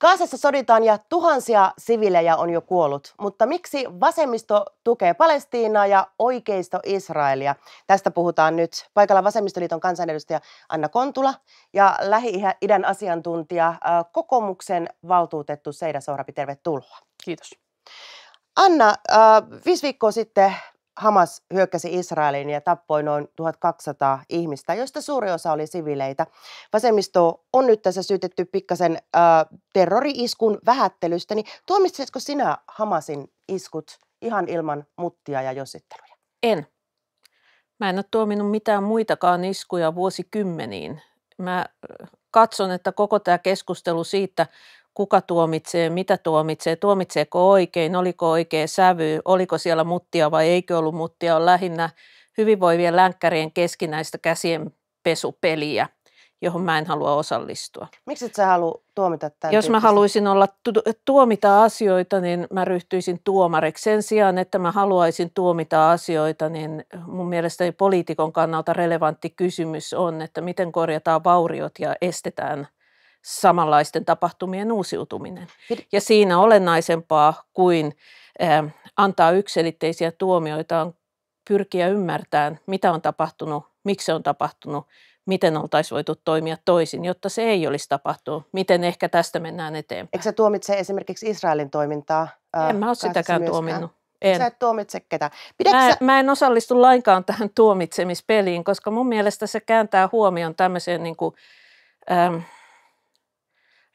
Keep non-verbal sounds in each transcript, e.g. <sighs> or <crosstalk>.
Kaasassa soditaan ja tuhansia sivilejä on jo kuollut, mutta miksi vasemmisto tukee Palestiinaa ja oikeisto Israelia? Tästä puhutaan nyt paikalla Vasemmistoliiton kansanedustaja Anna Kontula ja Lähi-idän asiantuntija äh, kokoomuksen valtuutettu Seida Sohrapi, tervetuloa. Kiitos. Anna, äh, viisi viikkoa sitten Hamas hyökkäsi Israeliin ja tappoi noin 1200 ihmistä, joista suuri osa oli sivileitä. Vasemmisto on nyt tässä syytetty pikkasen äh, terrori-iskun vähättelystä, niin tuomitsetko sinä Hamasin iskut ihan ilman muttia ja jositteluja? En. Mä en ole tuominut mitään muitakaan iskuja vuosikymmeniin. Mä äh, katson, että koko tämä keskustelu siitä, kuka tuomitsee, mitä tuomitsee, tuomitseeko oikein, oliko oikea sävy, oliko siellä muttia vai eikö ollut muttia, on lähinnä hyvinvoivien länkkärien keskinäistä pesupeliä, johon mä en halua osallistua. Miksi et sä halua tuomita tämän Jos tyyppistä? mä haluaisin olla tu- tuomita asioita, niin mä ryhtyisin tuomareksi. Sen sijaan, että mä haluaisin tuomita asioita, niin mun mielestä poliitikon kannalta relevantti kysymys on, että miten korjataan vauriot ja estetään – samanlaisten tapahtumien uusiutuminen. Ja siinä olennaisempaa kuin ähm, antaa yksilitteisiä tuomioita on pyrkiä ymmärtämään, mitä on tapahtunut, miksi se on tapahtunut, miten oltaisiin voitu toimia toisin, jotta se ei olisi tapahtunut. Miten ehkä tästä mennään eteenpäin? Eikö se tuomitse esimerkiksi Israelin toimintaa? Äh, en mä ole sitäkään myöskään. tuominnut. En. Sä et tuomitse ketään. mä, sä... mä en osallistu lainkaan tähän tuomitsemispeliin, koska mun mielestä se kääntää huomion tämmöiseen niin kuin, ähm,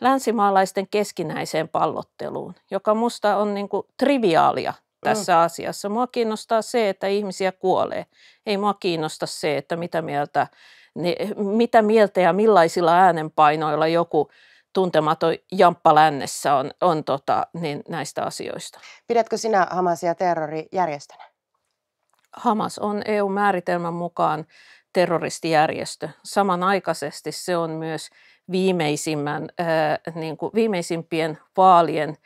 länsimaalaisten keskinäiseen pallotteluun, joka musta on niin kuin triviaalia tässä mm. asiassa. Mua kiinnostaa se, että ihmisiä kuolee. Ei mua kiinnosta se, että mitä mieltä, ne, mitä mieltä ja millaisilla äänenpainoilla joku tuntematon jamppa lännessä on, on tota, niin näistä asioista. Pidätkö sinä Hamasia terrorijärjestönä? Hamas on EU-määritelmän mukaan terroristijärjestö. Samanaikaisesti se on myös viimeisimmän, niin kuin viimeisimpien vaalien,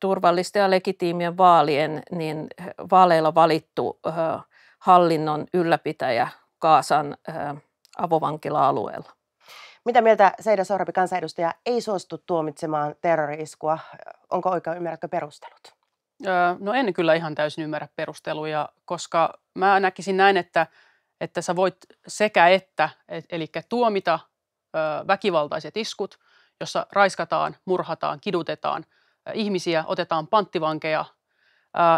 turvallisten ja legitiimien vaalien, niin vaaleilla valittu hallinnon ylläpitäjä Kaasan avovankila-alueella. Mitä mieltä Seida Sorpi kansanedustaja ei suostu tuomitsemaan terroriiskua? Onko oikein ymmärrätkö perustelut? No en kyllä ihan täysin ymmärrä perusteluja, koska mä näkisin näin, että, että sä voit sekä että, eli tuomita väkivaltaiset iskut, jossa raiskataan, murhataan, kidutetaan ihmisiä, otetaan panttivankeja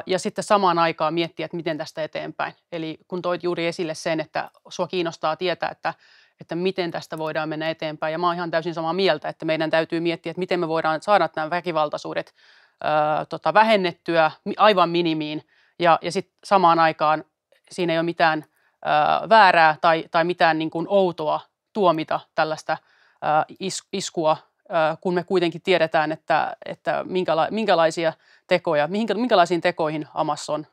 ja sitten samaan aikaan miettiä, että miten tästä eteenpäin. Eli kun toit juuri esille sen, että sua kiinnostaa tietää, että, että miten tästä voidaan mennä eteenpäin. Ja mä oon ihan täysin samaa mieltä, että meidän täytyy miettiä, että miten me voidaan saada nämä väkivaltaisuudet ää, tota, vähennettyä aivan minimiin. Ja, ja sitten samaan aikaan siinä ei ole mitään ää, väärää tai, tai mitään niin kuin outoa tuomita tällaista äh, iskua, äh, kun me kuitenkin tiedetään, että, että minkälaisia tekoja, minkälaisiin tekoihin Hamas on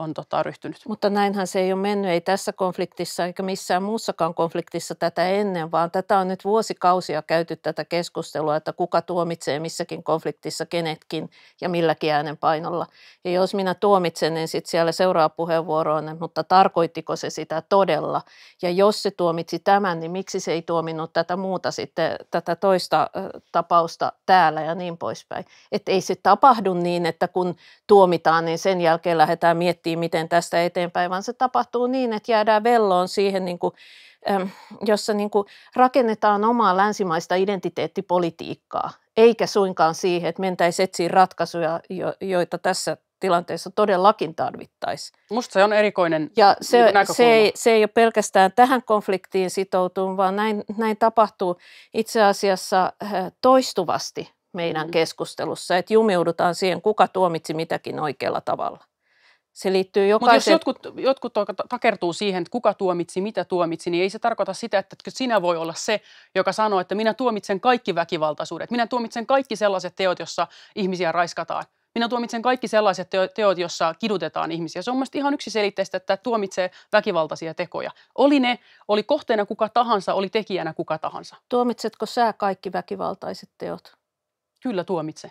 on tota, ryhtynyt. Mutta näinhän se ei ole mennyt, ei tässä konfliktissa eikä missään muussakaan konfliktissa tätä ennen, vaan tätä on nyt vuosikausia käyty tätä keskustelua, että kuka tuomitsee missäkin konfliktissa kenetkin ja milläkin äänen painolla. Ja jos minä tuomitsen, niin sitten siellä seuraa puheenvuoroon, mutta tarkoittiko se sitä todella? Ja jos se tuomitsi tämän, niin miksi se ei tuominut tätä muuta sitten, tätä toista tapausta täällä ja niin poispäin. Että ei se tapahdu niin, että kun tuomitaan, niin sen jälkeen lähdetään miettimään, miettiä, miten tästä eteenpäin, vaan se tapahtuu niin, että jäädään velloon siihen, niin kuin, jossa niin kuin rakennetaan omaa länsimaista identiteettipolitiikkaa, eikä suinkaan siihen, että mentäisiin etsiä ratkaisuja, joita tässä tilanteessa todellakin tarvittaisiin. Musta se on erikoinen ja se, se, ei, se ei ole pelkästään tähän konfliktiin sitoutunut, vaan näin, näin tapahtuu itse asiassa äh, toistuvasti meidän mm. keskustelussa, että jumiudutaan siihen, kuka tuomitsi mitäkin oikealla tavalla. Se liittyy jokaisen... Mutta jos jotkut, jotkut takertuu siihen, että kuka tuomitsi, mitä tuomitsi, niin ei se tarkoita sitä, että sinä voi olla se, joka sanoo, että minä tuomitsen kaikki väkivaltaisuudet. Minä tuomitsen kaikki sellaiset teot, jossa ihmisiä raiskataan. Minä tuomitsen kaikki sellaiset teot, jossa kidutetaan ihmisiä. Se on mielestäni ihan yksiselitteistä, että tuomitsee väkivaltaisia tekoja. Oli ne, oli kohteena kuka tahansa, oli tekijänä kuka tahansa. Tuomitsetko sä kaikki väkivaltaiset teot? Kyllä tuomitsen.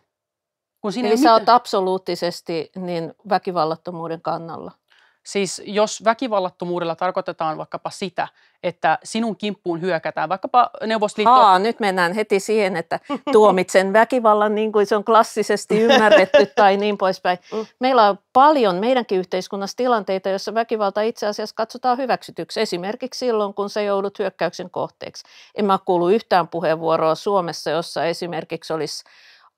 Kun siinä Eli sä oot absoluuttisesti niin väkivallattomuuden kannalla. Siis jos väkivallattomuudella tarkoitetaan vaikkapa sitä, että sinun kimppuun hyökätään, vaikkapa Neuvostoliitto... Haa, nyt mennään heti siihen, että tuomitsen väkivallan niin kuin se on klassisesti ymmärretty <laughs> tai niin poispäin. Mm. Meillä on paljon meidänkin yhteiskunnassa tilanteita, joissa väkivalta itse asiassa katsotaan hyväksytyksi. Esimerkiksi silloin, kun se joudut hyökkäyksen kohteeksi. En mä kuulu yhtään puheenvuoroa Suomessa, jossa esimerkiksi olisi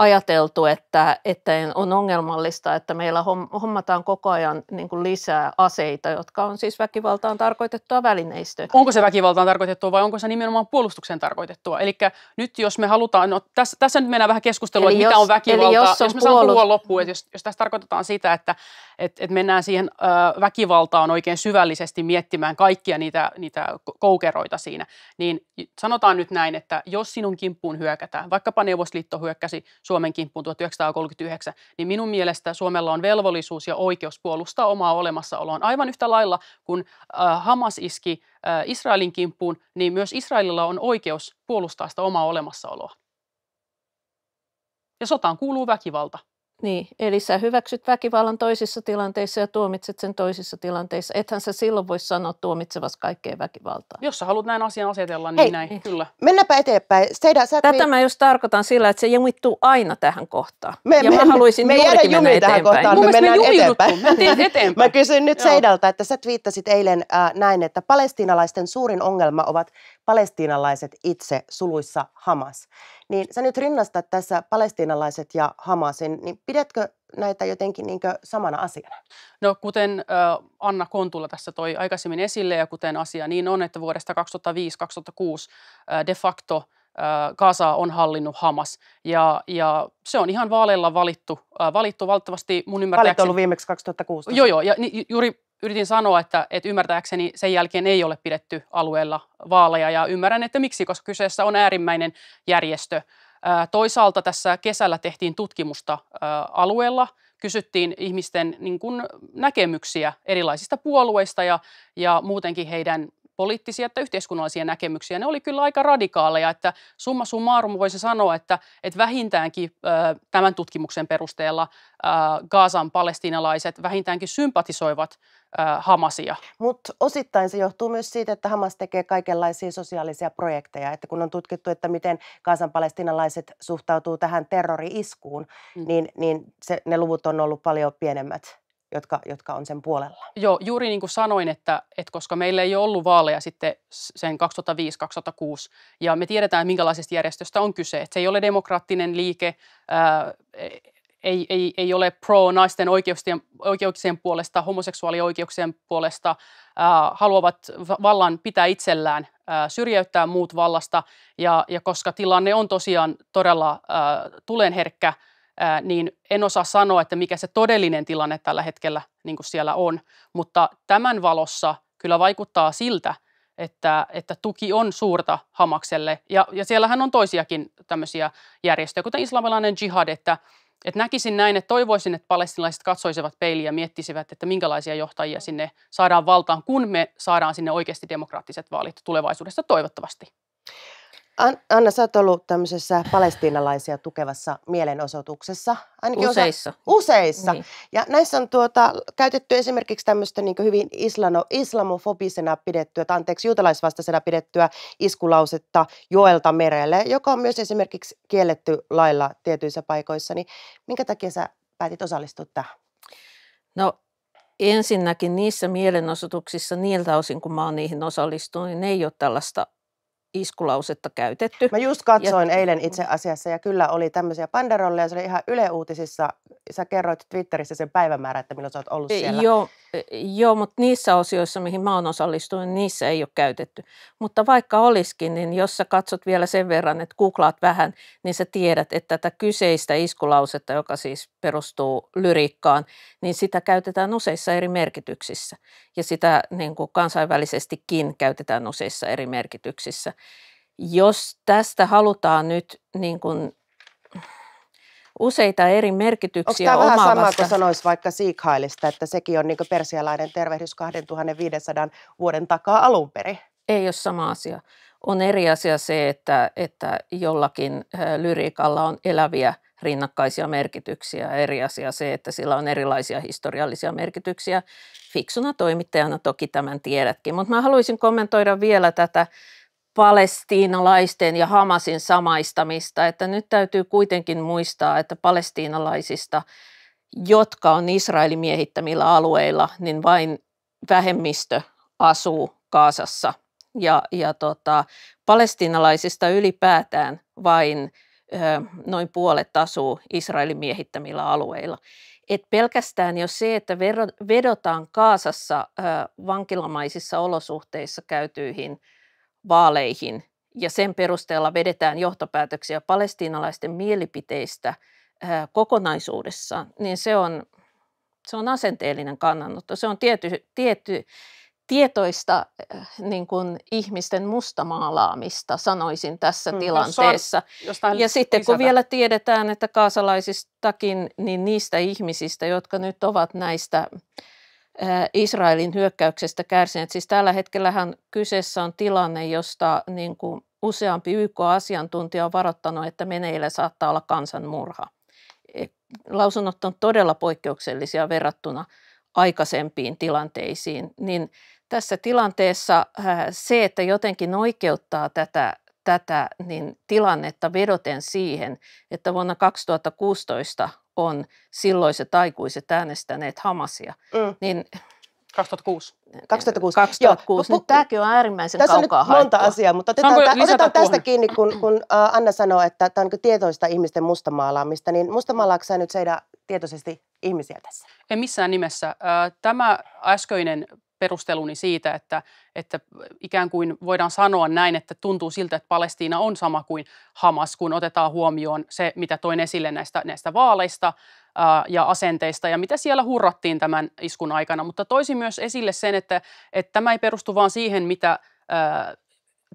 ajateltu, että, että on ongelmallista, että meillä hommataan koko ajan niin kuin lisää aseita, jotka on siis väkivaltaan tarkoitettua välineistöä. Onko se väkivaltaan tarkoitettua vai onko se nimenomaan puolustukseen tarkoitettua? Eli nyt jos me halutaan, no tässä, tässä nyt mennään vähän keskustelua, eli että jos, mitä on väkivalta. Eli jos, on jos me saan puolust- puhua loppuun, että jos, jos tässä tarkoitetaan sitä, että et, et mennään siihen ö, väkivaltaan oikein syvällisesti miettimään kaikkia niitä, niitä koukeroita siinä, niin sanotaan nyt näin, että jos sinun kimppuun hyökätään, vaikkapa Neuvostoliitto hyökkäsi Suomen kimppuun 1939, niin minun mielestä Suomella on velvollisuus ja oikeus puolustaa omaa olemassaoloaan aivan yhtä lailla kuin äh, Hamas iski äh, Israelin kimppuun, niin myös Israelilla on oikeus puolustaa sitä omaa olemassaoloa. Ja sotaan kuuluu väkivalta. Niin, eli sä hyväksyt väkivallan toisissa tilanteissa ja tuomitset sen toisissa tilanteissa. Ethän sä silloin voi sanoa tuomitsevas kaikkea väkivaltaa. Jos sä haluat näin asian asetella, niin Hei, näin, niin. kyllä. Mennäänpä eteenpäin. Seida, sä Tätä vi... mä just tarkoitan sillä, että se jumittuu aina tähän kohtaan. Me, ja me, mä haluaisin me, me mennä eteenpäin. Kohtaan, me mennään me eteenpäin. Me <laughs> eteenpäin. mä kysyn nyt Joo. Seidalta, että sä twiittasit eilen äh, näin, että palestiinalaisten suurin ongelma ovat palestiinalaiset itse suluissa Hamas. Niin sä nyt rinnastat tässä palestiinalaiset ja Hamasin, niin pidätkö näitä jotenkin niin samana asiana? No kuten Anna Kontula tässä toi aikaisemmin esille ja kuten asia niin on, että vuodesta 2005-2006 de facto Gaza on hallinnut Hamas. Ja, ja se on ihan vaaleilla valittu, valittu valtavasti mun ymmärtääkseni. Valittu ollut viimeksi 2016. Joo, joo. Ja ni, juuri yritin sanoa, että, että ymmärtääkseni sen jälkeen ei ole pidetty alueella vaaleja ja ymmärrän, että miksi, koska kyseessä on äärimmäinen järjestö. Toisaalta tässä kesällä tehtiin tutkimusta alueella, kysyttiin ihmisten niin kuin näkemyksiä erilaisista puolueista ja, ja muutenkin heidän poliittisia että yhteiskunnallisia näkemyksiä. Ne oli kyllä aika radikaaleja, että summa summarum voisi sanoa, että, että vähintäänkin tämän tutkimuksen perusteella Gaasan palestiinalaiset vähintäänkin sympatisoivat Hamasia. Mutta osittain se johtuu myös siitä, että Hamas tekee kaikenlaisia sosiaalisia projekteja. Että kun on tutkittu, että miten kansanpalestinalaiset suhtautuu tähän terrori-iskuun, mm. niin, niin se, ne luvut on ollut paljon pienemmät jotka, jotka on sen puolella. Joo, juuri niin kuin sanoin, että, että koska meillä ei ollut vaaleja sitten sen 2005-2006, ja me tiedetään, minkälaisesta järjestöstä on kyse. Että se ei ole demokraattinen liike, ää, ei, ei, ei ole pro-naisten oikeuksien, oikeuksien puolesta, homoseksuaalioikeuksien puolesta, ää, haluavat vallan pitää itsellään, ää, syrjäyttää muut vallasta. Ja, ja koska tilanne on tosiaan todella äh, tulenherkkä, niin en osaa sanoa, että mikä se todellinen tilanne tällä hetkellä niin kuin siellä on. Mutta tämän valossa kyllä vaikuttaa siltä, että, että tuki on suurta Hamakselle. Ja, ja siellähän on toisiakin tämmöisiä järjestöjä, kuten islamilainen jihad, että – et näkisin näin, että toivoisin, että palestinalaiset katsoisivat peiliä ja miettisivät, että minkälaisia johtajia mm. sinne saadaan valtaan, kun me saadaan sinne oikeasti demokraattiset vaalit tulevaisuudessa toivottavasti. Anna, sä oot ollut tämmöisessä palestiinalaisia tukevassa mielenosoituksessa. Ainakin useissa. Osa, useissa. Niin. Ja näissä on tuota, käytetty esimerkiksi tämmöistä niin hyvin islano, islamofobisena pidettyä, tai anteeksi, juutalaisvastaisena pidettyä iskulausetta Joelta merelle, joka on myös esimerkiksi kielletty lailla tietyissä paikoissa. Niin minkä takia sä päätit osallistua tähän? No ensinnäkin niissä mielenosoituksissa niiltä osin, kun mä oon niihin osallistunut, niin ne ei ole tällaista iskulausetta käytetty. Mä just katsoin ja... eilen itse asiassa ja kyllä oli tämmöisiä panderolleja, se oli ihan Yle Uutisissa, sä kerroit Twitterissä sen päivämäärä, että milloin sä oot ollut siellä. Joo, eh, joo mutta niissä osioissa, mihin mä oon osallistunut, niin niissä ei ole käytetty. Mutta vaikka olisikin, niin jos sä katsot vielä sen verran, että googlaat vähän, niin sä tiedät, että tätä kyseistä iskulausetta, joka siis perustuu lyriikkaan, niin sitä käytetään useissa eri merkityksissä. Ja sitä niin kuin kansainvälisestikin käytetään useissa eri merkityksissä jos tästä halutaan nyt niin kuin useita eri merkityksiä Onko tämä vähän sama kuin sanoisi vaikka siikhailista, että sekin on niin persialainen tervehdys 2500 vuoden takaa alun perin? Ei ole sama asia. On eri asia se, että, että jollakin lyriikalla on eläviä rinnakkaisia merkityksiä. Eri asia se, että sillä on erilaisia historiallisia merkityksiä. Fiksuna toimittajana toki tämän tiedätkin, mutta mä haluaisin kommentoida vielä tätä palestiinalaisten ja Hamasin samaistamista, että nyt täytyy kuitenkin muistaa, että palestiinalaisista, jotka on Israelin miehittämillä alueilla, niin vain vähemmistö asuu Kaasassa. Ja, ja tota, palestiinalaisista ylipäätään vain ö, noin puolet asuu Israelin miehittämillä alueilla. Et pelkästään jo se, että vedotaan Kaasassa ö, vankilamaisissa olosuhteissa käytyihin – vaaleihin ja sen perusteella vedetään johtopäätöksiä palestiinalaisten mielipiteistä äh, kokonaisuudessa. niin se on, se on asenteellinen kannanotto. Se on tiety, tiety, tietoista äh, niin kuin ihmisten mustamaalaamista, sanoisin tässä hmm, tilanteessa. ja sitten lisätä. kun vielä tiedetään, että kaasalaisistakin, niin niistä ihmisistä, jotka nyt ovat näistä Äh, Israelin hyökkäyksestä kärsineet. Siis tällä hetkellähän kyseessä on tilanne, josta niin kuin useampi YK-asiantuntija on varoittanut, että meneillä saattaa olla kansanmurha. E, lausunnot on todella poikkeuksellisia verrattuna aikaisempiin tilanteisiin, niin tässä tilanteessa äh, se, että jotenkin oikeuttaa tätä, tätä niin tilannetta vedoten siihen, että vuonna 2016 on silloiset aikuiset äänestäneet Hamasia, mm. niin 2006. 2006. 2006. Joo, niin tämäkin on äärimmäisen tässä kaukaa on nyt monta asiaa, mutta no, otetaan, Saanko otetaan tästä kiinni, kun, kun Anna sanoo, että tämä on niin tietoista ihmisten mustamaalaamista, niin mustamaalaatko sinä nyt seida tietoisesti ihmisiä tässä? Ei missään nimessä. Tämä äskeinen perusteluni siitä, että, että ikään kuin voidaan sanoa näin, että tuntuu siltä, että Palestiina on sama kuin Hamas, kun otetaan huomioon se, mitä toin esille näistä, näistä vaaleista ää, ja asenteista ja mitä siellä hurrattiin tämän iskun aikana. Mutta toisin myös esille sen, että, että tämä ei perustu vaan siihen, mitä ää,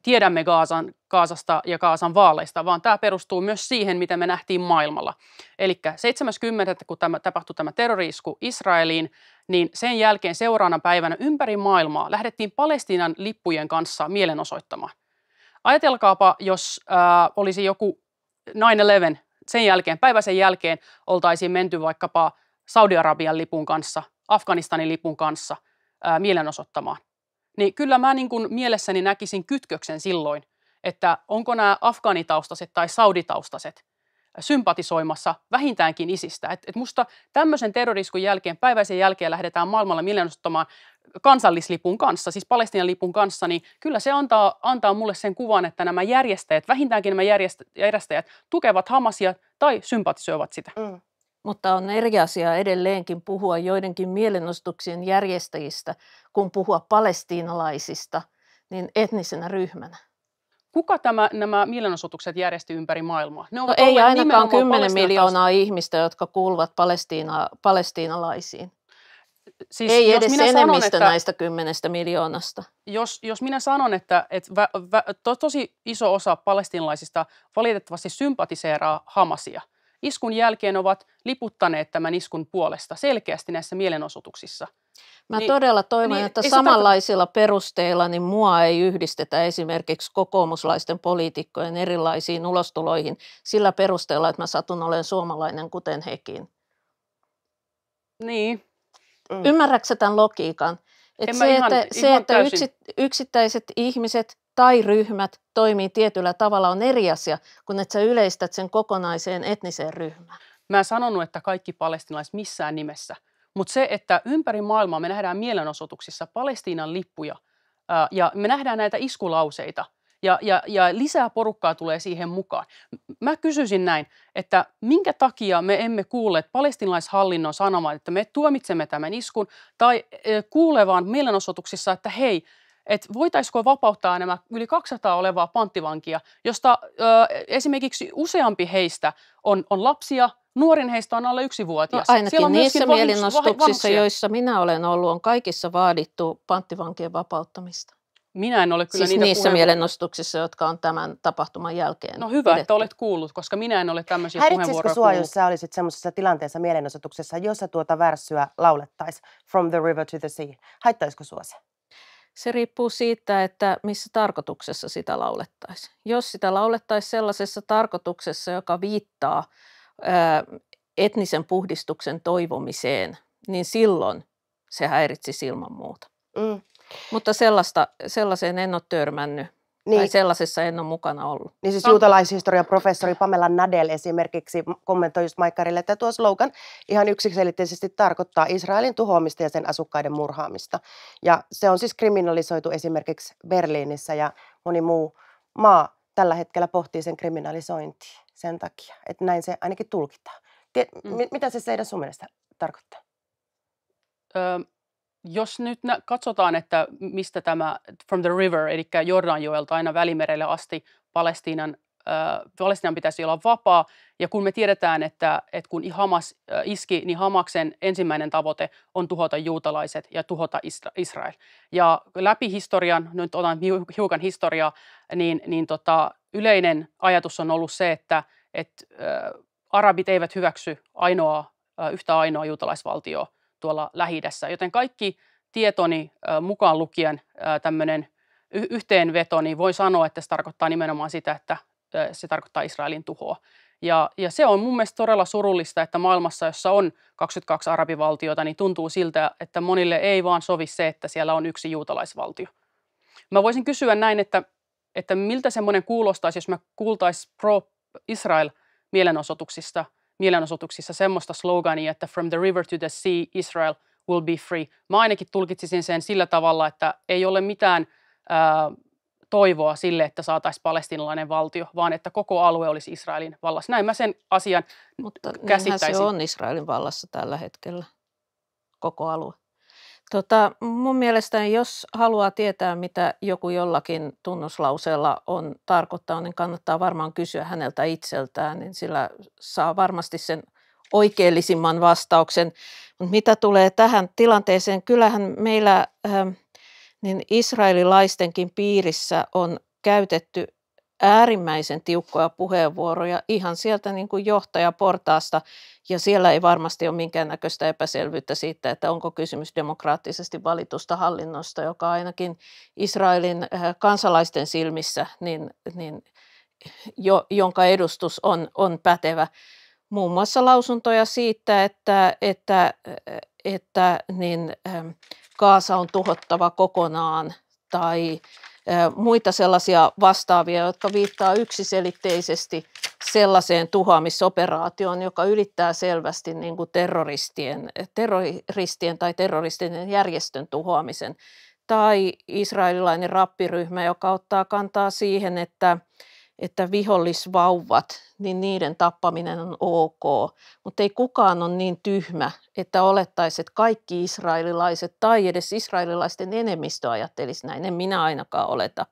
tiedämme Gaasan, Kaasasta ja Kaasan vaaleista, vaan tämä perustuu myös siihen, mitä me nähtiin maailmalla. Eli 70. kun tämä, tapahtui tämä terroriisku Israeliin, niin sen jälkeen seuraavana päivänä ympäri maailmaa lähdettiin Palestiinan lippujen kanssa mielenosoittamaan. Ajatelkaapa, jos äh, olisi joku 9-11 sen jälkeen, päivä sen jälkeen oltaisiin menty vaikkapa Saudi-Arabian lipun kanssa, Afganistanin lipun kanssa äh, mielenosoittamaan. Niin kyllä mä niin kuin mielessäni näkisin kytköksen silloin, että onko nämä afganitaustaset tai sauditaustaset – sympatisoimassa vähintäänkin isistä. Et, et musta tämmöisen terroriskun jälkeen, päiväisen jälkeen lähdetään maailmalla mielenosoittamaan kansallislipun kanssa, siis Palestinian lipun kanssa, niin kyllä se antaa, antaa mulle sen kuvan, että nämä järjestäjät, vähintäänkin nämä järjestäjät tukevat Hamasia tai sympatisoivat sitä. Mm. Mutta on eri asia edelleenkin puhua joidenkin mielenostuksien järjestäjistä kun puhua palestiinalaisista niin etnisenä ryhmänä kuka tämä, nämä mielenosoitukset järjesti ympäri maailmaa? Ne no ovat no ei ainakaan 10 miljoonaa ihmistä, jotka kuuluvat Palestiina, palestiinalaisiin. Siis, ei edes minä enemmistö sanon, että, näistä kymmenestä miljoonasta. Jos, jos minä sanon, että, että vä, vä, to, tosi iso osa palestinalaisista valitettavasti sympatiseeraa Hamasia. Iskun jälkeen ovat liputtaneet tämän iskun puolesta selkeästi näissä mielenosoituksissa – Mä niin, todella toivon, niin, että samanlaisilla tarko- perusteilla niin mua ei yhdistetä esimerkiksi kokoomuslaisten poliitikkojen erilaisiin ulostuloihin sillä perusteella, että mä satun olen suomalainen kuten hekin. Niin. Mm. Ymmärrätkö tämän logiikan? Että se, ihan, että, ihan se, että yksi, yksittäiset ihmiset tai ryhmät toimii tietyllä tavalla on eri asia, kun että sä yleistät sen kokonaiseen etniseen ryhmään. Mä en sanonut, että kaikki palestinalaiset missään nimessä – mutta se, että ympäri maailmaa me nähdään mielenosoituksissa Palestiinan lippuja ää, ja me nähdään näitä iskulauseita ja, ja, ja lisää porukkaa tulee siihen mukaan. Mä kysyisin näin, että minkä takia me emme kuule palestinaishallinnon sanomaan, että me tuomitsemme tämän iskun tai ää, e, kuulevaan mielenosoituksissa, että hei, että voitaisiko vapauttaa nämä yli 200 olevaa panttivankia, josta ö, esimerkiksi useampi heistä on, on lapsia – Nuorin heistä on alle vuotias. No, ainakin on niissä mielenostuksissa, joissa minä olen ollut, on kaikissa vaadittu panttivankien vapauttamista. Minä en ole kyllä siis niitä niissä puheen... mielenostuksissa, jotka on tämän tapahtuman jälkeen. No hyvä, pidetty. että olet kuullut, koska minä en ole tämmöisiä Häiritsisikö puheenvuoroja sua, kuullut. jos sä olisit semmoisessa tilanteessa mielenosoituksessa, jossa tuota värssyä laulettaisiin From the River to the Sea? Haittaisiko sua se? Se riippuu siitä, että missä tarkoituksessa sitä laulettaisiin. Jos sitä laulettaisiin sellaisessa tarkoituksessa, joka viittaa – etnisen puhdistuksen toivomiseen, niin silloin se häiritsisi ilman muuta. Mm. Mutta sellaista, sellaiseen en ole törmännyt. Niin. Tai sellaisessa en ole mukana ollut. Niin siis juutalaishistorian professori Pamela Nadel esimerkiksi kommentoi just Maikkarille, että tuo slogan ihan yksiselitteisesti tarkoittaa Israelin tuhoamista ja sen asukkaiden murhaamista. Ja se on siis kriminalisoitu esimerkiksi Berliinissä ja moni muu maa tällä hetkellä pohtii sen kriminalisointia sen takia. Että näin se ainakin tulkitaan. Tiet, mm. mit, mitä se teidän sun mielestä tarkoittaa? Ö, öö, jos nyt nä- katsotaan, että mistä tämä From the River, eli Jordanjoelta aina Välimerelle asti Palestiinan öö, Palestinan pitäisi olla vapaa. Ja kun me tiedetään, että, että kun Hamas iski, niin Hamaksen ensimmäinen tavoite on tuhota juutalaiset ja tuhota Israel. Ja läpi historian, nyt otan hiukan historiaa, niin, niin tota, yleinen ajatus on ollut se, että, että ä, arabit eivät hyväksy ainoa, ä, yhtä ainoa juutalaisvaltio tuolla lähi joten kaikki tietoni ä, mukaan lukien tämmöinen yhteenveto, niin voi sanoa, että se tarkoittaa nimenomaan sitä, että se tarkoittaa Israelin tuhoa. Ja, ja se on mun mielestä todella surullista, että maailmassa, jossa on 22 arabivaltiota, niin tuntuu siltä, että monille ei vaan sovi se, että siellä on yksi juutalaisvaltio. Mä voisin kysyä näin, että että miltä semmoinen kuulostaisi, jos mä kuultaisi pro-Israel mielenosoituksista, mielenosoituksissa semmoista slogania, että from the river to the sea, Israel will be free. Mä ainakin tulkitsisin sen sillä tavalla, että ei ole mitään ää, toivoa sille, että saataisiin palestinalainen valtio, vaan että koko alue olisi Israelin vallassa. Näin mä sen asian Mutta käsittäisin. se on Israelin vallassa tällä hetkellä, koko alue. Tota, mun mielestä, jos haluaa tietää, mitä joku jollakin tunnuslauseella on tarkoittaa, niin kannattaa varmaan kysyä häneltä itseltään, niin sillä saa varmasti sen oikeellisimman vastauksen. Mut mitä tulee tähän tilanteeseen, kyllähän meillä äh, niin israelilaistenkin piirissä on käytetty äärimmäisen tiukkoja puheenvuoroja ihan sieltä niin kuin johtajaportaasta, ja siellä ei varmasti ole minkäännäköistä epäselvyyttä siitä, että onko kysymys demokraattisesti valitusta hallinnosta, joka ainakin Israelin äh, kansalaisten silmissä, niin, niin jo, jonka edustus on, on pätevä. Muun muassa lausuntoja siitä, että, että, äh, että niin, Kaasa ähm, on tuhottava kokonaan tai – muita sellaisia vastaavia, jotka viittaa yksiselitteisesti sellaiseen tuhoamisoperaatioon, joka ylittää selvästi niin kuin terroristien, terroristien tai terroristinen järjestön tuhoamisen. Tai israelilainen rappiryhmä, joka ottaa kantaa siihen, että että vihollisvauvat, niin niiden tappaminen on ok. Mutta ei kukaan ole niin tyhmä, että olettaisi, että kaikki israelilaiset tai edes israelilaisten enemmistö ajattelisi näin. En minä ainakaan oleta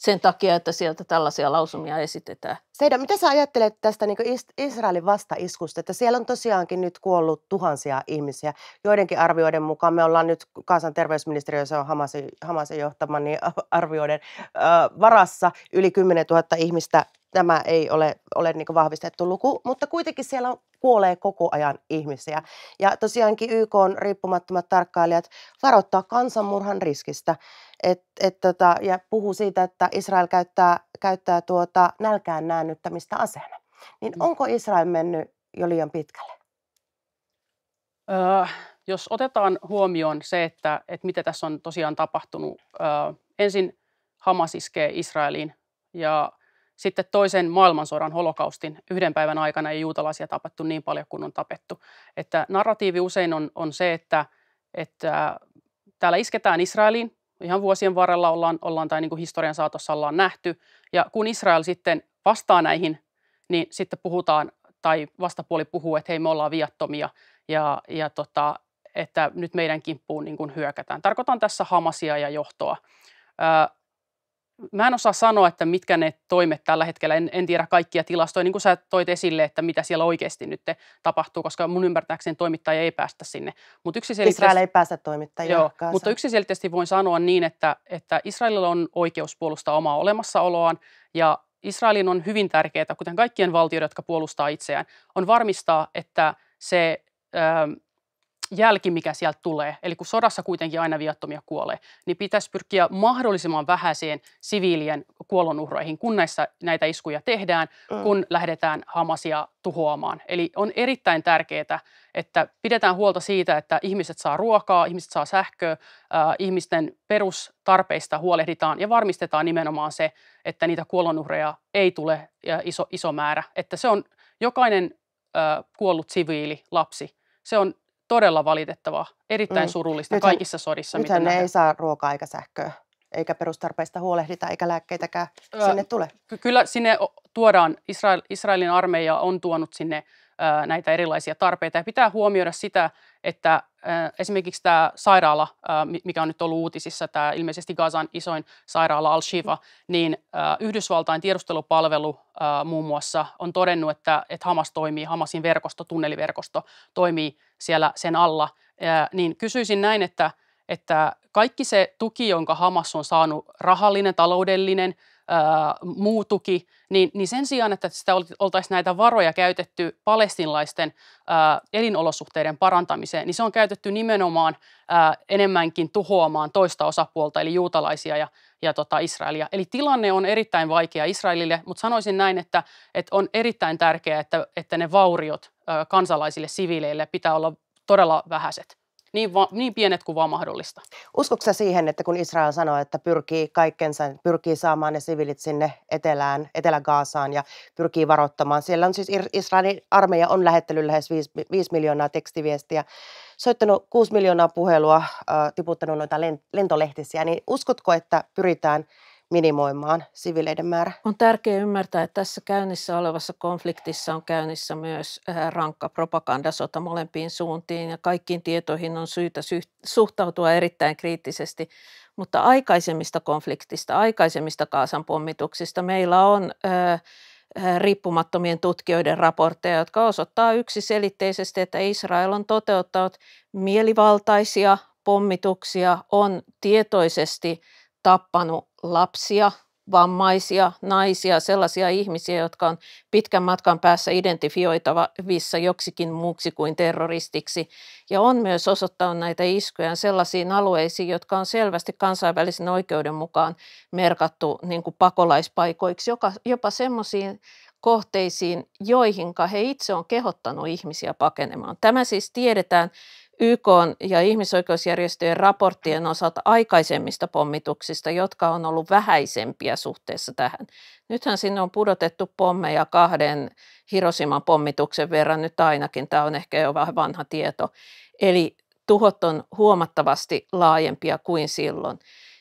sen takia, että sieltä tällaisia lausumia esitetään. Seida, mitä sä ajattelet tästä niin Israelin vastaiskusta, että siellä on tosiaankin nyt kuollut tuhansia ihmisiä. Joidenkin arvioiden mukaan me ollaan nyt kansanterveysministeriössä on Hamasin, Hamasin johtaman niin arvioiden äh, varassa yli 10 000 ihmistä. Tämä ei ole, ole niin vahvistettu luku, mutta kuitenkin siellä on, kuolee koko ajan ihmisiä. Ja tosiaankin YK on riippumattomat tarkkailijat varoittaa kansanmurhan riskistä. Et, et tota, ja puhuu siitä, että Israel käyttää, käyttää tuota nälkään näännyttämistä aseena. Niin mm. onko Israel mennyt jo liian pitkälle? Äh, jos otetaan huomioon se, että, että mitä tässä on tosiaan tapahtunut. Äh, ensin Hamas iskee Israeliin ja sitten toisen maailmansodan holokaustin yhden päivän aikana ei juutalaisia tapettu niin paljon kuin on tapettu. Että narratiivi usein on, on se, että, että täällä isketään Israeliin, ihan vuosien varrella ollaan, ollaan tai niin kuin historian saatossa ollaan nähty. Ja kun Israel sitten vastaa näihin, niin sitten puhutaan tai vastapuoli puhuu, että hei me ollaan viattomia ja, ja tota, että nyt meidän kimppuun niin kuin hyökätään. Tarkoitan tässä Hamasia ja johtoa mä en osaa sanoa, että mitkä ne toimet tällä hetkellä, en, en tiedä kaikkia tilastoja, niin kuin sä toit esille, että mitä siellä oikeasti nyt tapahtuu, koska mun ymmärtääkseni toimittaja ei päästä sinne. Mut Israel ei päästä toimittajia. Joo, kanssa. mutta yksiselitteisesti voin sanoa niin, että, että Israelilla on oikeus puolustaa omaa olemassaoloaan ja Israelin on hyvin tärkeää, kuten kaikkien valtioiden, jotka puolustaa itseään, on varmistaa, että se ähm, jälki, mikä sieltä tulee, eli kun sodassa kuitenkin aina viattomia kuolee, niin pitäisi pyrkiä mahdollisimman vähäiseen siviilien kuolonuhreihin, kun näissä näitä iskuja tehdään, mm. kun lähdetään Hamasia tuhoamaan. Eli on erittäin tärkeää, että pidetään huolta siitä, että ihmiset saa ruokaa, ihmiset saa sähköä, äh, ihmisten perustarpeista huolehditaan ja varmistetaan nimenomaan se, että niitä kuolonuhreja ei tule iso, iso määrä. Että se on jokainen äh, kuollut siviili, lapsi, se on todella valitettava, erittäin mm. surullista nythän, kaikissa sodissa. Nythän mitä ne ei saa ruokaa eikä sähköä, eikä perustarpeista huolehdita, eikä lääkkeitäkään öö, sinne tule. Ky- kyllä sinne tuodaan, Israel, Israelin armeija on tuonut sinne öö, näitä erilaisia tarpeita. Ja pitää huomioida sitä, että esimerkiksi tämä sairaala, mikä on nyt ollut uutisissa, tämä ilmeisesti Gazan isoin sairaala Al-Shiva, mm. niin Yhdysvaltain tiedustelupalvelu muun muassa on todennut, että, että Hamas toimii, Hamasin verkosto, tunneliverkosto toimii siellä sen alla. Niin kysyisin näin, että, että kaikki se tuki, jonka Hamas on saanut, rahallinen, taloudellinen, ää, muu tuki, niin, niin sen sijaan, että sitä oltaisiin näitä varoja käytetty palestinlaisten ää, elinolosuhteiden parantamiseen, niin se on käytetty nimenomaan ää, enemmänkin tuhoamaan toista osapuolta, eli juutalaisia ja, ja tota Israelia. Eli tilanne on erittäin vaikea Israelille, mutta sanoisin näin, että, että on erittäin tärkeää, että, että ne vauriot ää, kansalaisille, siviileille pitää olla todella vähäiset niin, va- niin pienet kuin vaan mahdollista. Uskotko sä siihen, että kun Israel sanoo, että pyrkii kaikkensa, pyrkii saamaan ne sivilit sinne etelään, Etelä-Gaasaan ja pyrkii varoittamaan. Siellä on siis Israelin armeija on lähettänyt lähes 5, 5 miljoonaa tekstiviestiä, soittanut 6 miljoonaa puhelua, äh, tiputtanut noita lentolehtisiä, niin uskotko, että pyritään – minimoimaan sivileiden määrä. On tärkeää ymmärtää, että tässä käynnissä olevassa konfliktissa on käynnissä myös äh, rankka propagandasota molempiin suuntiin ja kaikkiin tietoihin on syytä suhtautua erittäin kriittisesti. Mutta aikaisemmista konfliktista, aikaisemmista Kaasan pommituksista meillä on äh, äh, riippumattomien tutkijoiden raportteja, jotka osoittaa yksiselitteisesti, että Israel on toteuttanut mielivaltaisia pommituksia, on tietoisesti – tappanut lapsia, vammaisia, naisia, sellaisia ihmisiä, jotka on pitkän matkan päässä identifioitavissa joksikin muuksi kuin terroristiksi. Ja on myös osoittanut näitä iskuja sellaisiin alueisiin, jotka on selvästi kansainvälisen oikeuden mukaan merkattu niin kuin pakolaispaikoiksi, joka, jopa semmoisiin kohteisiin, joihinka he itse on kehottanut ihmisiä pakenemaan. Tämä siis tiedetään YK ja ihmisoikeusjärjestöjen raporttien osalta aikaisemmista pommituksista, jotka on ollut vähäisempiä suhteessa tähän. Nythän sinne on pudotettu pommeja kahden Hiroshiman pommituksen verran nyt ainakin, tämä on ehkä jo vähän vanha tieto. Eli tuhot on huomattavasti laajempia kuin silloin.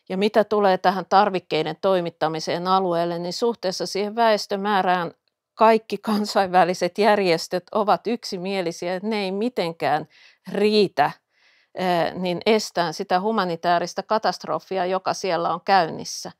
Ja mitä tulee tähän tarvikkeiden toimittamiseen alueelle, niin suhteessa siihen väestömäärään kaikki kansainväliset järjestöt ovat yksimielisiä, että ne ei mitenkään riitä eh, niin estään sitä humanitaarista katastrofia, joka siellä on käynnissä.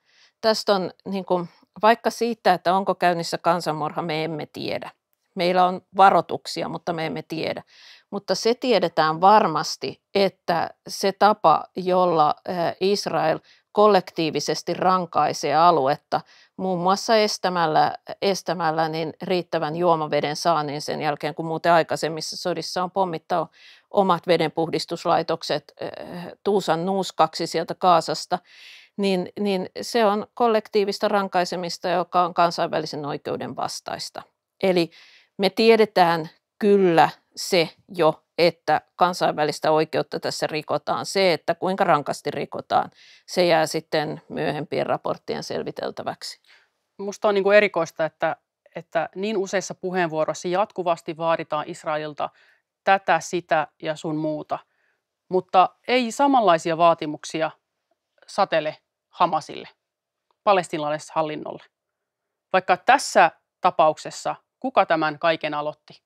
Tästä on niin kuin, vaikka siitä, että onko käynnissä kansanmurha, me emme tiedä. Meillä on varoituksia, mutta me emme tiedä. Mutta se tiedetään varmasti, että se tapa, jolla eh, Israel kollektiivisesti rankaisee aluetta muun muassa estämällä, estämällä niin riittävän juomaveden saannin sen jälkeen, kun muuten aikaisemmissa sodissa on pommittanut omat vedenpuhdistuslaitokset eh, Tuusan nuuskaksi sieltä Kaasasta, niin, niin se on kollektiivista rankaisemista, joka on kansainvälisen oikeuden vastaista. Eli me tiedetään kyllä se jo, että kansainvälistä oikeutta tässä rikotaan. Se, että kuinka rankasti rikotaan, se jää sitten myöhempien raporttien selviteltäväksi. Minusta on niin kuin erikoista, että, että niin useissa puheenvuoroissa jatkuvasti vaaditaan Israelilta tätä, sitä ja sun muuta, mutta ei samanlaisia vaatimuksia satele Hamasille, palestinalaiselle hallinnolle. Vaikka tässä tapauksessa kuka tämän kaiken aloitti,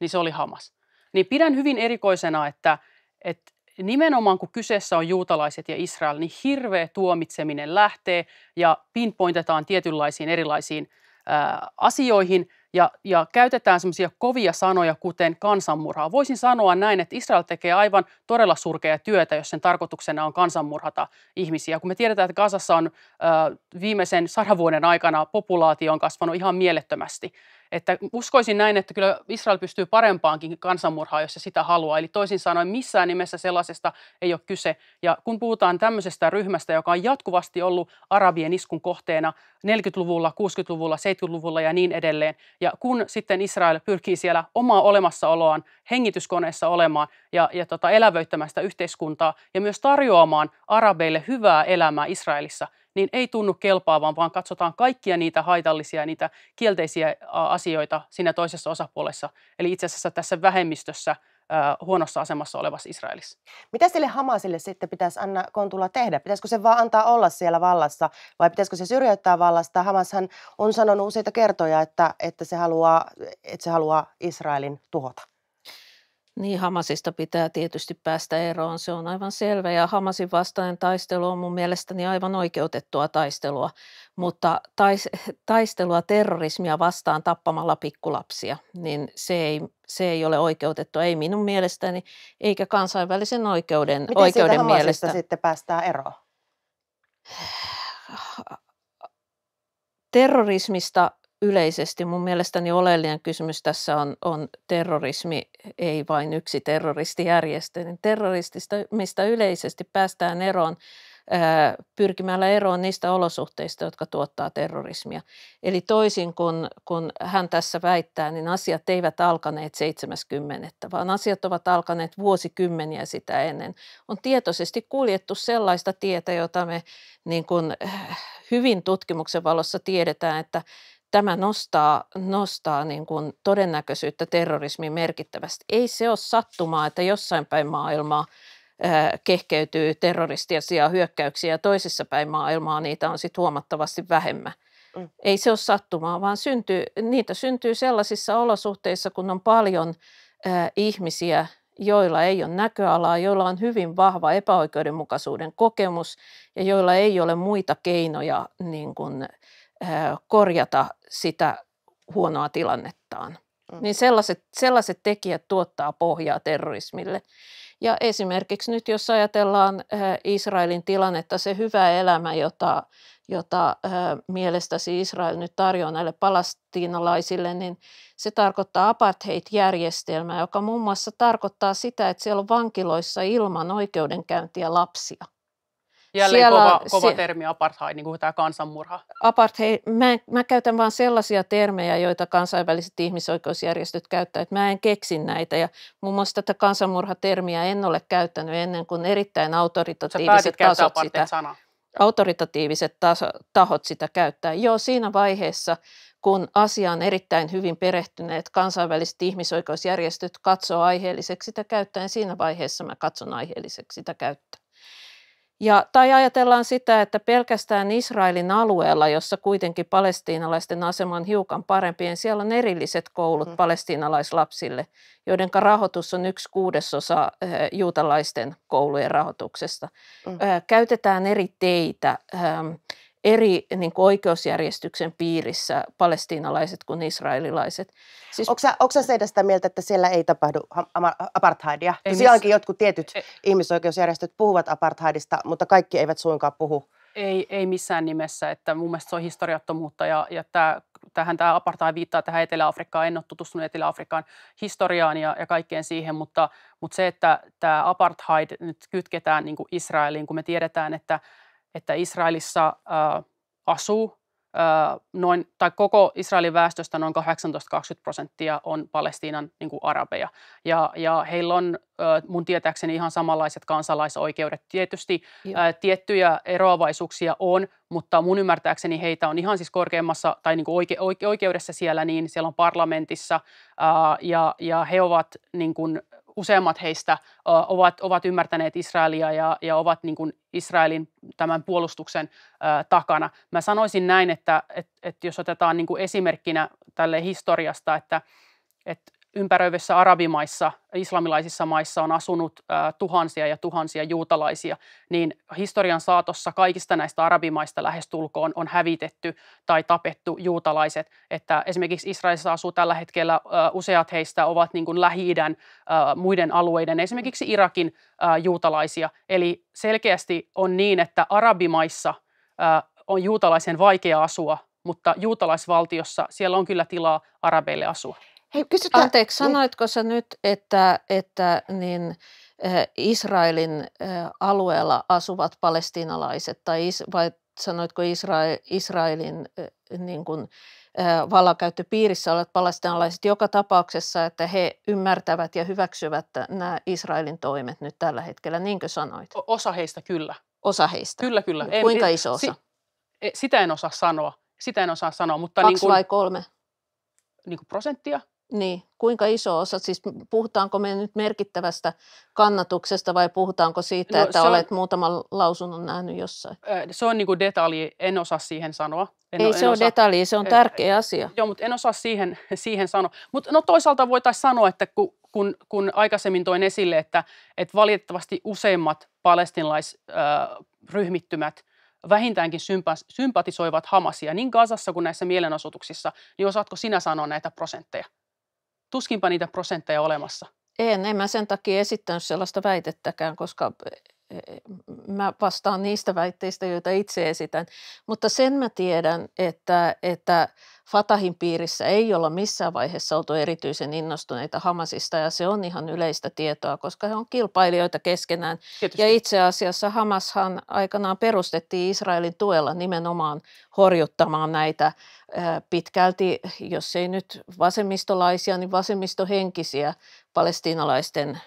niin se oli Hamas niin pidän hyvin erikoisena, että, että nimenomaan kun kyseessä on juutalaiset ja Israel, niin hirveä tuomitseminen lähtee ja pinpointetaan tietynlaisiin erilaisiin ää, asioihin ja, ja käytetään semmoisia kovia sanoja, kuten kansanmurhaa. Voisin sanoa näin, että Israel tekee aivan todella surkeaa työtä, jos sen tarkoituksena on kansanmurhata ihmisiä. Kun me tiedetään, että Gazassa on ää, viimeisen sadan vuoden aikana populaatio on kasvanut ihan mielettömästi, että uskoisin näin, että kyllä Israel pystyy parempaankin kansanmurhaa, jos se sitä haluaa. Eli toisin sanoen missään nimessä sellaisesta ei ole kyse. Ja kun puhutaan tämmöisestä ryhmästä, joka on jatkuvasti ollut arabien iskun kohteena 40-luvulla, 60-luvulla, 70-luvulla ja niin edelleen. Ja kun sitten Israel pyrkii siellä omaa olemassaoloaan hengityskoneessa olemaan ja, ja tota, elävöittämään sitä yhteiskuntaa ja myös tarjoamaan arabeille hyvää elämää Israelissa – niin ei tunnu kelpaavan, vaan katsotaan kaikkia niitä haitallisia niitä kielteisiä asioita siinä toisessa osapuolessa, eli itse asiassa tässä vähemmistössä huonossa asemassa olevassa Israelissa. Mitä sille Hamasille sitten pitäisi Anna Kontula tehdä? Pitäisikö se vaan antaa olla siellä vallassa vai pitäisikö se syrjäyttää vallasta? Hamashan on sanonut useita kertoja, että, että, se, haluaa, että se haluaa Israelin tuhota. Niin, Hamasista pitää tietysti päästä eroon, se on aivan selvä. Ja Hamasin vastainen taistelu on mun mielestäni aivan oikeutettua taistelua, mutta tais, taistelua terrorismia vastaan tappamalla pikkulapsia, niin se ei, se ei ole oikeutettu, ei minun mielestäni, eikä kansainvälisen oikeuden, Miten oikeuden siitä mielestä. sitten päästään eroon? <sighs> Terrorismista yleisesti mun mielestäni oleellinen kysymys tässä on, on terrorismi, ei vain yksi terroristijärjestö. Niin terroristista, mistä yleisesti päästään eroon pyrkimällä eroon niistä olosuhteista, jotka tuottaa terrorismia. Eli toisin kuin kun hän tässä väittää, niin asiat eivät alkaneet 70, vaan asiat ovat alkaneet vuosikymmeniä sitä ennen. On tietoisesti kuljettu sellaista tietä, jota me niin kuin, äh, hyvin tutkimuksen valossa tiedetään, että tämä nostaa, nostaa niin kuin todennäköisyyttä terrorismiin merkittävästi. Ei se ole sattumaa, että jossain päin maailmaa kehkeytyy terroristisia hyökkäyksiä ja toisessa päin maailmaa niitä on sitten huomattavasti vähemmän. Mm. Ei se ole sattumaa, vaan syntyy, niitä syntyy sellaisissa olosuhteissa, kun on paljon ä, ihmisiä, joilla ei ole näköalaa, joilla on hyvin vahva epäoikeudenmukaisuuden kokemus ja joilla ei ole muita keinoja niin kuin, korjata sitä huonoa tilannettaan. Mm. Niin sellaiset, sellaiset tekijät tuottaa pohjaa terrorismille. Ja esimerkiksi nyt, jos ajatellaan Israelin tilannetta, se hyvä elämä, jota, jota mielestäsi Israel nyt tarjoaa näille palestiinalaisille, niin se tarkoittaa apartheid-järjestelmää, joka muun muassa tarkoittaa sitä, että siellä on vankiloissa ilman oikeudenkäyntiä lapsia. Jälleen siellä, kova, kova se, termi apartheid, niin kuin tämä kansanmurha. Apartheid, mä, mä käytän vain sellaisia termejä, joita kansainväliset ihmisoikeusjärjestöt käyttävät. Mä en keksi näitä ja muun muassa tätä kansanmurhatermiä en ole käyttänyt ennen kuin erittäin autoritatiiviset tasot sitä. Sana. Autoritatiiviset taso, tahot sitä käyttää. Joo, siinä vaiheessa, kun asiaan erittäin hyvin perehtyneet kansainväliset ihmisoikeusjärjestöt katsoo aiheelliseksi sitä käyttäen, siinä vaiheessa mä katson aiheelliseksi sitä käyttää. Ja, tai ajatellaan sitä, että pelkästään Israelin alueella, jossa kuitenkin palestiinalaisten asema on hiukan parempi, niin siellä on erilliset koulut mm. palestiinalaislapsille, joiden rahoitus on yksi kuudesosa äh, juutalaisten koulujen rahoituksesta. Mm. Äh, käytetään eri teitä. Ehm, eri niin kuin oikeusjärjestyksen piirissä palestiinalaiset kuin israelilaiset. Siis... Onko sinä edes sitä mieltä, että siellä ei tapahdu apartheidia? Ei sielläkin missä... jotkut tietyt ei... ihmisoikeusjärjestöt puhuvat apartheidista, mutta kaikki eivät suinkaan puhu. Ei, ei missään nimessä, että mun mielestä se on historiattomuutta ja, ja tämä tähän tämä apartheid viittaa tähän Etelä-Afrikkaan. En ole tutustunut Etelä-Afrikan historiaan ja, ja kaikkeen siihen, mutta, mutta se, että tämä apartheid nyt kytketään niin kuin Israeliin, kun me tiedetään, että että Israelissa äh, asuu äh, noin, tai koko Israelin väestöstä noin 18-20 prosenttia on Palestiinan niin kuin arabeja. Ja, ja heillä on äh, mun tietääkseni ihan samanlaiset kansalaisoikeudet. Tietysti äh, tiettyjä eroavaisuuksia on, mutta mun ymmärtääkseni heitä on ihan siis korkeammassa tai niin kuin oike- oikeudessa siellä, niin siellä on parlamentissa äh, ja, ja he ovat niin kuin, useammat heistä ovat, ovat ymmärtäneet Israelia ja, ja ovat niin kuin Israelin tämän puolustuksen takana. Mä sanoisin näin, että, että, että jos otetaan niin kuin esimerkkinä tälle historiasta, että, että ympäröivissä arabimaissa, islamilaisissa maissa on asunut tuhansia ja tuhansia juutalaisia, niin historian saatossa kaikista näistä arabimaista lähestulkoon on hävitetty tai tapettu juutalaiset. Että esimerkiksi Israelissa asuu tällä hetkellä useat heistä ovat niin kuin Lähi-idän muiden alueiden, esimerkiksi Irakin juutalaisia. Eli selkeästi on niin, että arabimaissa on juutalaisen vaikea asua, mutta juutalaisvaltiossa siellä on kyllä tilaa arabeille asua. Hei, kysytään. Anteeksi, niin. sanoitko sä nyt, että, että niin, eh, Israelin eh, alueella asuvat Palestinalaiset tai is, vai sanoitko Israel, Israelin eh, niin kuin, vallankäyttöpiirissä olevat palestinalaiset joka tapauksessa, että he ymmärtävät ja hyväksyvät nämä Israelin toimet nyt tällä hetkellä, niinkö sanoit? Osa heistä kyllä. Osa heistä? Kyllä, kyllä. No en, Kuinka iso osa? Si, e, sitä en osaa sanoa. Sitä en osaa sanoa, mutta... Kaksi niin kuin, vai kolme? Niin kuin prosenttia. Niin, kuinka iso osa, siis puhutaanko me nyt merkittävästä kannatuksesta vai puhutaanko siitä, no, että on, olet muutaman lausunnon nähnyt jossain? Se on niin kuin detalji, en osaa siihen sanoa. En, Ei en se ole detaali detalji, se on tärkeä asia. Joo, mutta en osaa siihen, <laughs> siihen sanoa. Mutta no toisaalta voitaisiin sanoa, että kun, kun, kun aikaisemmin toin esille, että, että valitettavasti useimmat palestinaisryhmittymät äh, vähintäänkin sympatisoivat Hamasia niin Gazassa kuin näissä mielenosoituksissa, niin osaatko sinä sanoa näitä prosentteja? tuskinpa niitä prosentteja olemassa. En, en mä sen takia esittänyt sellaista väitettäkään, koska mä vastaan niistä väitteistä, joita itse esitän. Mutta sen mä tiedän, että, että Fatahin piirissä ei olla missään vaiheessa oltu erityisen innostuneita Hamasista ja se on ihan yleistä tietoa, koska he on kilpailijoita keskenään. Tietysti. Ja itse asiassa Hamashan aikanaan perustettiin Israelin tuella nimenomaan horjuttamaan näitä pitkälti, jos ei nyt vasemmistolaisia, niin vasemmistohenkisiä palestiinalaisten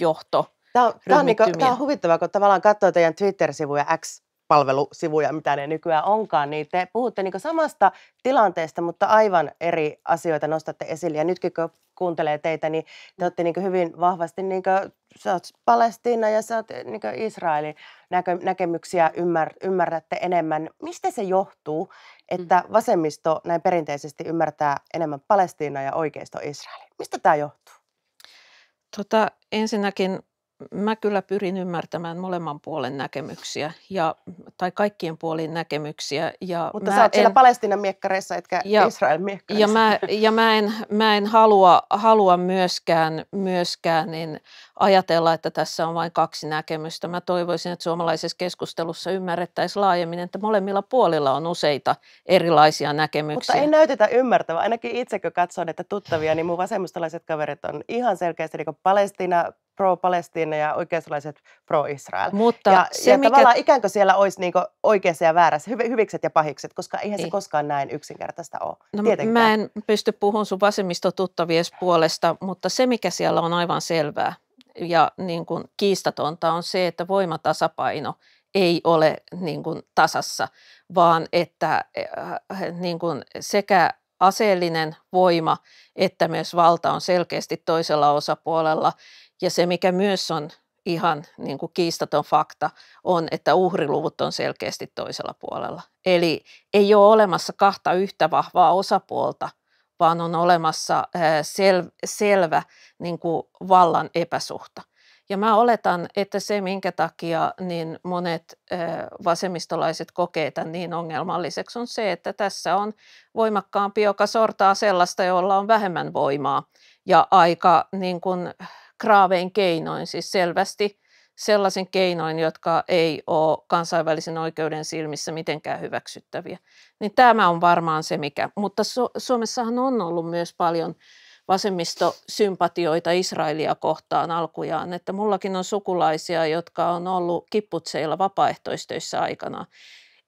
johto Tämä on, tämä on, niin kuin, tämä on huvittavaa, kun tavallaan katsoo teidän Twitter-sivuja X, palvelusivuja, mitä ne nykyään onkaan, niin te puhutte niin samasta tilanteesta, mutta aivan eri asioita nostatte esille. Ja nytkin kun kuuntelee teitä, niin te olette niin hyvin vahvasti, niin kuin, sä oot Palestiina ja sä oot niin Israelin näkö, näkemyksiä, ymmär, ymmärrätte enemmän. Mistä se johtuu, että mm-hmm. vasemmisto näin perinteisesti ymmärtää enemmän Palestiinaa ja oikeisto Israelin? Mistä tämä johtuu? Tota, ensinnäkin mä kyllä pyrin ymmärtämään molemman puolen näkemyksiä ja, tai kaikkien puolin näkemyksiä. Ja Mutta mä sä oot en, siellä Palestinan miekkareissa etkä ja, Israel miekkareissa. Ja mä, ja mä en, mä en halua, halua myöskään, myöskään niin ajatella, että tässä on vain kaksi näkemystä. Mä toivoisin, että suomalaisessa keskustelussa ymmärrettäisiin laajemmin, että molemmilla puolilla on useita erilaisia näkemyksiä. Mutta ei näytetä ymmärtävää. Ainakin itsekö katson, että tuttavia, niin mun vasemmistolaiset kaverit on ihan selkeästi niin Palestina, pro-Palestiina ja oikeistolaiset pro-Israel. Mutta ja, se, ja mikä... tavallaan ikään kuin siellä olisi niin oikeassa ja väärässä, hyvikset ja pahikset, koska eihän ei. se niin. koskaan näin yksinkertaista ole. No, mä en pysty puhun sun vasemmistotuttavies puolesta, mutta se mikä siellä on aivan selvää, ja niin kuin kiistatonta on se, että voimatasapaino ei ole niin kuin tasassa, vaan että äh, äh, niin kuin sekä aseellinen voima että myös valta on selkeästi toisella osapuolella. Ja se, mikä myös on ihan niin kuin kiistaton fakta, on, että uhriluvut on selkeästi toisella puolella. Eli ei ole olemassa kahta yhtä vahvaa osapuolta – vaan on olemassa eh, sel- selvä niin kuin vallan epäsuhta. Ja mä oletan, että se minkä takia niin monet eh, vasemmistolaiset kokee tämän niin ongelmalliseksi on se, että tässä on voimakkaampi, joka sortaa sellaista, jolla on vähemmän voimaa ja aika niin kuin eh, kraavein keinoin, siis selvästi sellaisen keinoin, jotka ei ole kansainvälisen oikeuden silmissä mitenkään hyväksyttäviä. Niin tämä on varmaan se, mikä. Mutta Su- Suomessahan on ollut myös paljon vasemmistosympatioita Israelia kohtaan alkujaan. Että mullakin on sukulaisia, jotka on ollut kipputseilla vapaaehtoistöissä aikana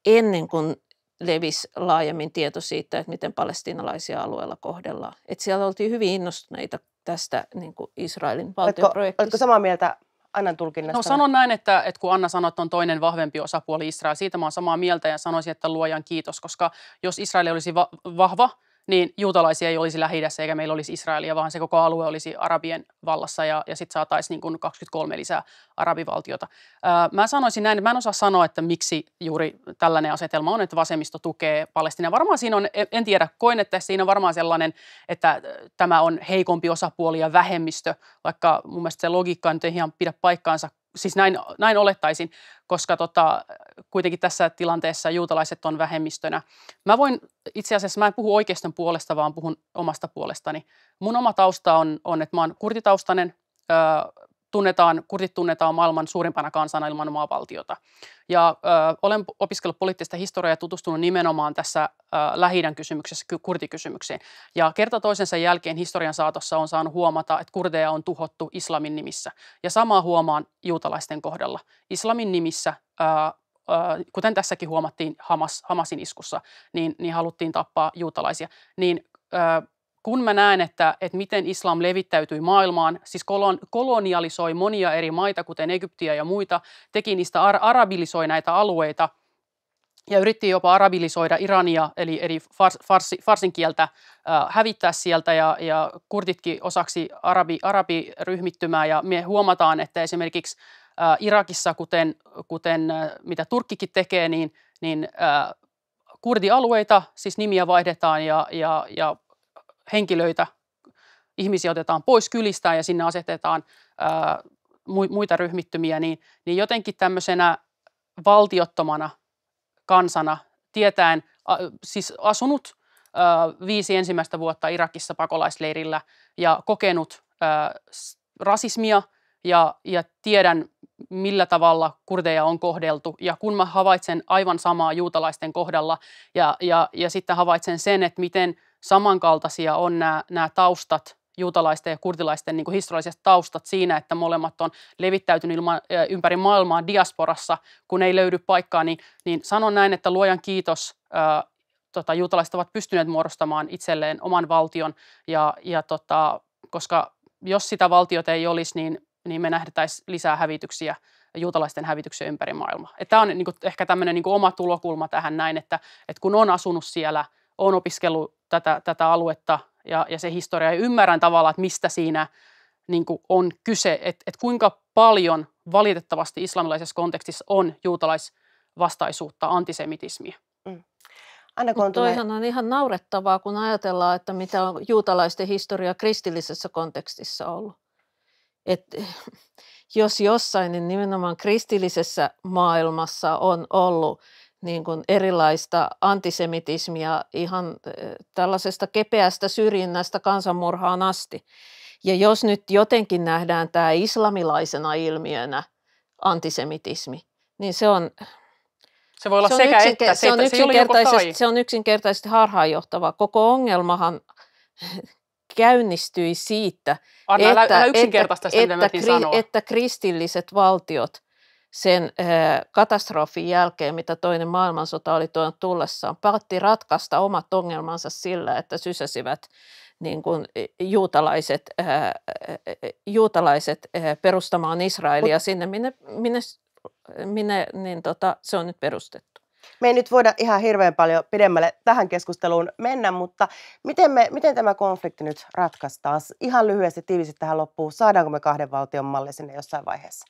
ennen kuin levisi laajemmin tieto siitä, että miten palestiinalaisia alueella kohdellaan. Että siellä oltiin hyvin innostuneita tästä niin kuin Israelin valtioprojektista. Oletko, oletko samaa mieltä Annan tulkinnasta. No sanon näin, että, että kun Anna sanoi, että on toinen vahvempi osapuoli Israel, siitä mä olen samaa mieltä ja sanoisin, että luojan kiitos, koska jos Israel olisi va- vahva, niin juutalaisia ei olisi lähi eikä meillä olisi Israelia, vaan se koko alue olisi arabien vallassa ja, ja sitten saataisiin niin kuin 23 lisää arabivaltiota. Ää, mä sanoisin näin, että mä en osaa sanoa, että miksi juuri tällainen asetelma on, että vasemmisto tukee Palestinaa. Varmaan siinä on, en tiedä, koen, että siinä on varmaan sellainen, että tämä on heikompi osapuoli ja vähemmistö, vaikka mun mielestä se logiikka nyt ei ihan pidä paikkaansa, siis näin, näin olettaisin, koska tota, kuitenkin tässä tilanteessa juutalaiset on vähemmistönä. Mä voin itse asiassa, mä en puhu oikeiston puolesta, vaan puhun omasta puolestani. Mun oma tausta on, on että mä oon kurtitaustainen, tunnetaan, kurdit tunnetaan maailman suurimpana kansana ilman maavaltiota. Ja ö, olen opiskellut poliittista historiaa ja tutustunut nimenomaan tässä ö, lähi kysymyksessä kurdikysymykseen. Ja kerta toisensa jälkeen historian saatossa on saanut huomata, että kurdeja on tuhottu islamin nimissä. Ja samaa huomaan juutalaisten kohdalla. Islamin nimissä ö, kuten tässäkin huomattiin Hamas, Hamasin iskussa, niin, niin haluttiin tappaa juutalaisia, niin ö, kun mä näen, että, että miten islam levittäytyi maailmaan, siis kolon, kolonialisoi monia eri maita, kuten Egyptiä ja muita, teki niistä ar- arabilisoi näitä alueita ja yritti jopa arabilisoida Irania, eli, eli fars, farsi, farsin kieltä äh, hävittää sieltä ja, ja kurditkin osaksi arabi, arabiryhmittymää ja me huomataan, että esimerkiksi äh, Irakissa, kuten, kuten äh, mitä Turkkikin tekee, niin, niin äh, kurdialueita, siis nimiä vaihdetaan ja, ja, ja henkilöitä, ihmisiä otetaan pois kylistä ja sinne asetetaan ää, muita ryhmittymiä, niin, niin jotenkin tämmöisenä valtiottomana kansana tietäen, a, siis asunut ä, viisi ensimmäistä vuotta Irakissa pakolaisleirillä ja kokenut ä, rasismia ja, ja tiedän, millä tavalla kurdeja on kohdeltu. Ja kun mä havaitsen aivan samaa juutalaisten kohdalla ja, ja, ja sitten havaitsen sen, että miten – samankaltaisia on nämä, nämä taustat, juutalaisten ja kurtilaisten niin kuin historialliset taustat siinä, että molemmat on levittäytynyt ilman, ympäri maailmaa diasporassa, kun ei löydy paikkaa, niin, niin sanon näin, että luojan kiitos ää, tota, juutalaiset ovat pystyneet muodostamaan itselleen oman valtion, ja, ja tota, koska jos sitä valtiota ei olisi, niin, niin me nähdettäisiin lisää hävityksiä juutalaisten hävityksiä ympäri maailmaa. Tämä on niin kuin, ehkä tämmöinen niin kuin oma tulokulma tähän näin, että, että kun on asunut siellä, on opiskellut tätä, tätä aluetta ja, ja se historia. Ja ymmärrän tavallaan, että mistä siinä niin kuin on kyse, että, että kuinka paljon valitettavasti islamilaisessa kontekstissa on juutalaisvastaisuutta, antisemitismiä. Mm. Anna Kontunen. Toihan on ihan naurettavaa, kun ajatellaan, että mitä on juutalaisten historia kristillisessä kontekstissa ollut. Et, <laughs> jos jossain, niin nimenomaan kristillisessä maailmassa on ollut niin kuin erilaista antisemitismia ihan eh, tällaisesta kepeästä syrjinnästä kansanmurhaan asti. Ja jos nyt jotenkin nähdään tämä islamilaisena ilmiönä antisemitismi, niin se on... Se voi olla se sekä että. Se on, yksinkertaisesti, se on yksinkertaisesti harhaanjohtava. Koko ongelmahan <laughs> käynnistyi siitä, Anna, että, älä, älä että, että, että, kri- että kristilliset valtiot – sen katastrofin jälkeen, mitä toinen maailmansota oli tuonut tullessaan, päätti ratkaista omat ongelmansa sillä, että sysäsivät niin kuin e, juutalaiset, e, juutalaiset perustamaan Israelia Mut, sinne, minne, minne, minne niin tota, se on nyt perustettu. Me ei nyt voida ihan hirveän paljon pidemmälle tähän keskusteluun mennä, mutta miten, me, miten tämä konflikti nyt ratkaistaan? Ihan lyhyesti tiivisti tähän loppuun. Saadaanko me kahden valtion malli sinne jossain vaiheessa?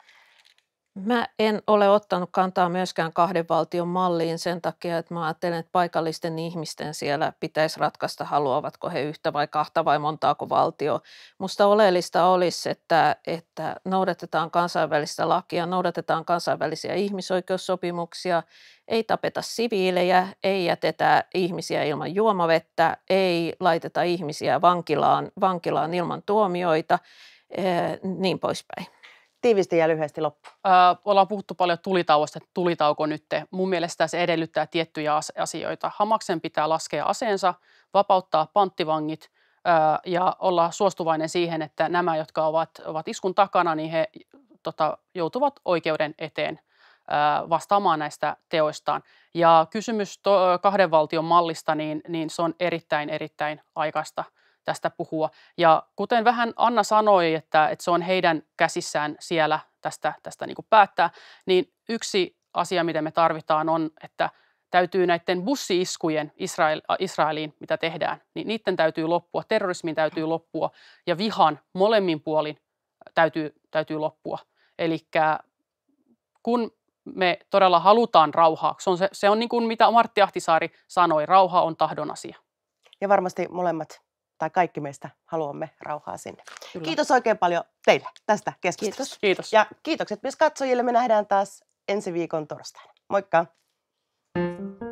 Mä en ole ottanut kantaa myöskään kahden valtion malliin sen takia, että mä ajattelen, että paikallisten ihmisten siellä pitäisi ratkaista, haluavatko he yhtä vai kahta vai montaako valtio. Musta oleellista olisi, että, että noudatetaan kansainvälistä lakia, noudatetaan kansainvälisiä ihmisoikeussopimuksia, ei tapeta siviilejä, ei jätetä ihmisiä ilman juomavettä, ei laiteta ihmisiä vankilaan, vankilaan ilman tuomioita, eh, niin poispäin tiivisti ja lyhyesti loppu. Öö, ollaan puhuttu paljon tulitauosta, että tulitauko nyt. Mun mielestä se edellyttää tiettyjä asioita. Hamaksen pitää laskea aseensa, vapauttaa panttivangit öö, ja olla suostuvainen siihen, että nämä, jotka ovat, ovat iskun takana, niin he tota, joutuvat oikeuden eteen öö, vastaamaan näistä teoistaan. Ja kysymys to, kahden valtion mallista, niin, niin se on erittäin, erittäin aikaista – tästä puhua. Ja kuten vähän Anna sanoi, että, että se on heidän käsissään siellä tästä, tästä niin kuin päättää, niin yksi asia, mitä me tarvitaan on, että täytyy näiden bussiiskujen Israel, Israeliin, mitä tehdään, niin niiden täytyy loppua, terrorismin täytyy loppua ja vihan molemmin puolin äh, täytyy, täytyy loppua. Eli kun me todella halutaan rauhaa, se on, se, se on niin kuin mitä Martti Ahtisaari sanoi, rauha on tahdon asia. Ja varmasti molemmat tai kaikki meistä haluamme rauhaa sinne. Kyllä. Kiitos oikein paljon teille tästä keskustelusta. Kiitos. Kiitos. Ja kiitokset myös katsojille. Me nähdään taas ensi viikon torstaina. Moikka! thank you